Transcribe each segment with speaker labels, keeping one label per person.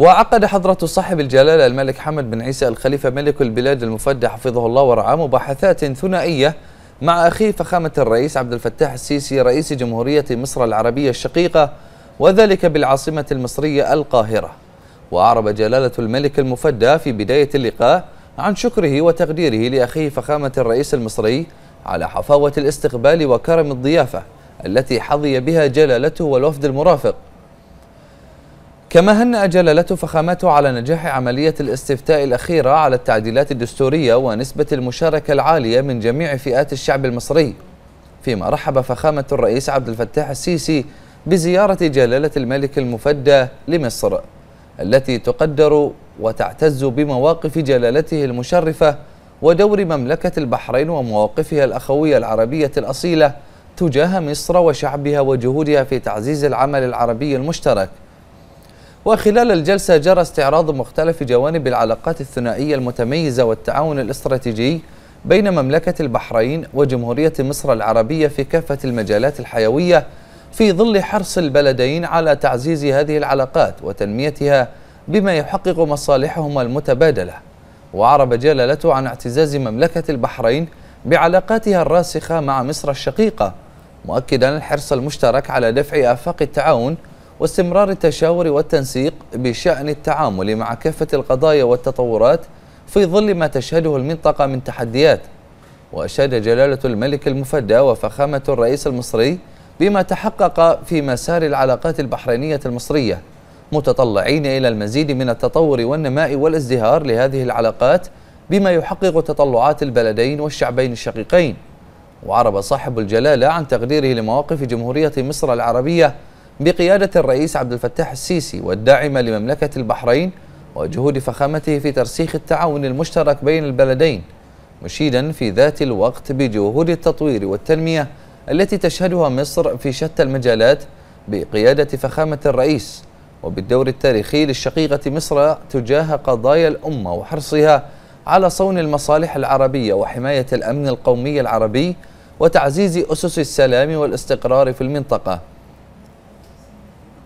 Speaker 1: وعقد حضرة صاحب الجلالة الملك حمد بن عيسى الخليفة ملك البلاد المفدى حفظه الله ورعاه مباحثات ثنائية مع أخيه فخامة الرئيس عبد الفتاح السيسي رئيس جمهورية مصر العربية الشقيقة وذلك بالعاصمة المصرية القاهرة وأعرب جلالة الملك المفدى في بداية اللقاء عن شكره وتقديره لأخيه فخامة الرئيس المصري على حفاوة الاستقبال وكرم الضيافة التي حظي بها جلالته والوفد المرافق كما هنأ جلالته فخامته على نجاح عملية الاستفتاء الأخيرة على التعديلات الدستورية ونسبة المشاركة العالية من جميع فئات الشعب المصري فيما رحب فخامة الرئيس عبد الفتاح السيسي بزيارة جلالة الملك المفدى لمصر التي تقدر وتعتز بمواقف جلالته المشرفة ودور مملكة البحرين ومواقفها الأخوية العربية الأصيلة تجاه مصر وشعبها وجهودها في تعزيز العمل العربي المشترك وخلال الجلسة جرى استعراض مختلف جوانب العلاقات الثنائية المتميزة والتعاون الاستراتيجي بين مملكة البحرين وجمهورية مصر العربية في كافة المجالات الحيوية في ظل حرص البلدين على تعزيز هذه العلاقات وتنميتها بما يحقق مصالحهما المتبادلة وعرب جلالته عن اعتزاز مملكة البحرين بعلاقاتها الراسخة مع مصر الشقيقة مؤكدا الحرص المشترك على دفع آفاق التعاون واستمرار التشاور والتنسيق بشأن التعامل مع كافة القضايا والتطورات في ظل ما تشهده المنطقة من تحديات وأشاد جلالة الملك المفدى وفخامة الرئيس المصري بما تحقق في مسار العلاقات البحرينية المصرية متطلعين إلى المزيد من التطور والنماء والازدهار لهذه العلاقات بما يحقق تطلعات البلدين والشعبين الشقيقين وعرب صاحب الجلالة عن تقديره لمواقف جمهورية مصر العربية بقيادة الرئيس عبد الفتاح السيسي والداعمة لمملكة البحرين وجهود فخامته في ترسيخ التعاون المشترك بين البلدين مشيدا في ذات الوقت بجهود التطوير والتنمية التي تشهدها مصر في شتى المجالات بقيادة فخامة الرئيس وبالدور التاريخي للشقيقة مصر تجاه قضايا الأمة وحرصها على صون المصالح العربية وحماية الأمن القومي العربي وتعزيز أسس السلام والاستقرار في المنطقة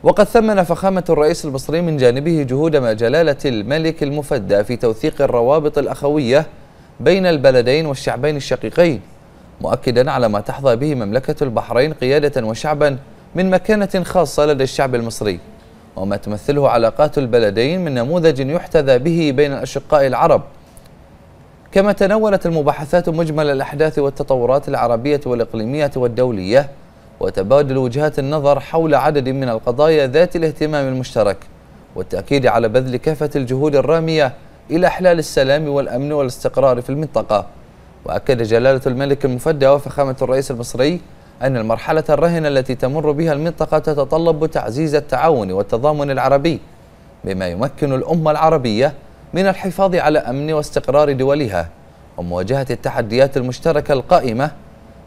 Speaker 1: وقد ثمن فخامة الرئيس البصري من جانبه جهود جلالة الملك المفدى في توثيق الروابط الأخوية بين البلدين والشعبين الشقيقين مؤكدا على ما تحظى به مملكة البحرين قيادة وشعبا من مكانة خاصة لدى الشعب المصري وما تمثله علاقات البلدين من نموذج يحتذى به بين الأشقاء العرب كما تناولت المباحثات مجمل الأحداث والتطورات العربية والإقليمية والدولية وتبادل وجهات النظر حول عدد من القضايا ذات الاهتمام المشترك والتأكيد على بذل كافة الجهود الرامية إلى إحلال السلام والأمن والاستقرار في المنطقة وأكد جلالة الملك المفدى وفخامة الرئيس المصري أن المرحلة الرهنة التي تمر بها المنطقة تتطلب تعزيز التعاون والتضامن العربي بما يمكن الأمة العربية من الحفاظ على أمن واستقرار دولها ومواجهة التحديات المشتركة القائمة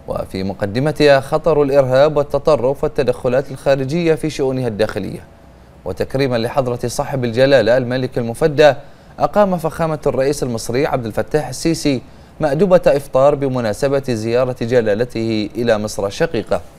Speaker 1: وفي مقدمتها خطر الإرهاب والتطرف والتدخلات الخارجية في شؤونها الداخلية وتكريما لحضرة صاحب الجلالة الملك المفدى أقام فخامة الرئيس المصري عبد الفتاح السيسي مأدبة إفطار بمناسبة زيارة جلالته إلى مصر الشقيقة